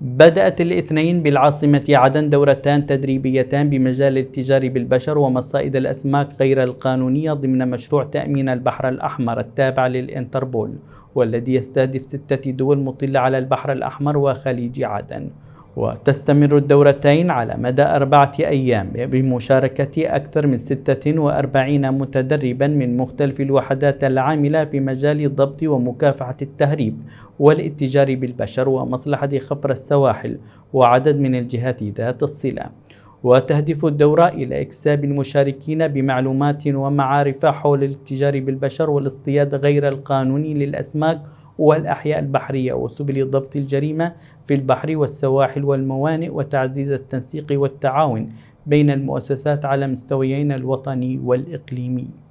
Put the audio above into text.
بدأت الاثنين بالعاصمة عدن دورتان تدريبيتان بمجال التجار بالبشر ومصائد الأسماك غير القانونية ضمن مشروع تأمين البحر الأحمر التابع للإنتربول والذي يستهدف ستة دول مطلة على البحر الأحمر وخليج عدن وتستمر الدورتين على مدى أربعة أيام بمشاركة أكثر من 46 متدربا من مختلف الوحدات العاملة في مجال الضبط ومكافحة التهريب والاتجار بالبشر ومصلحة خفر السواحل وعدد من الجهات ذات الصلة وتهدف الدورة إلى إكساب المشاركين بمعلومات ومعارف حول الاتجار بالبشر والاصطياد غير القانوني للأسماك والأحياء البحرية وسبل ضبط الجريمة في البحر والسواحل والموانئ وتعزيز التنسيق والتعاون بين المؤسسات على مستويين الوطني والإقليمي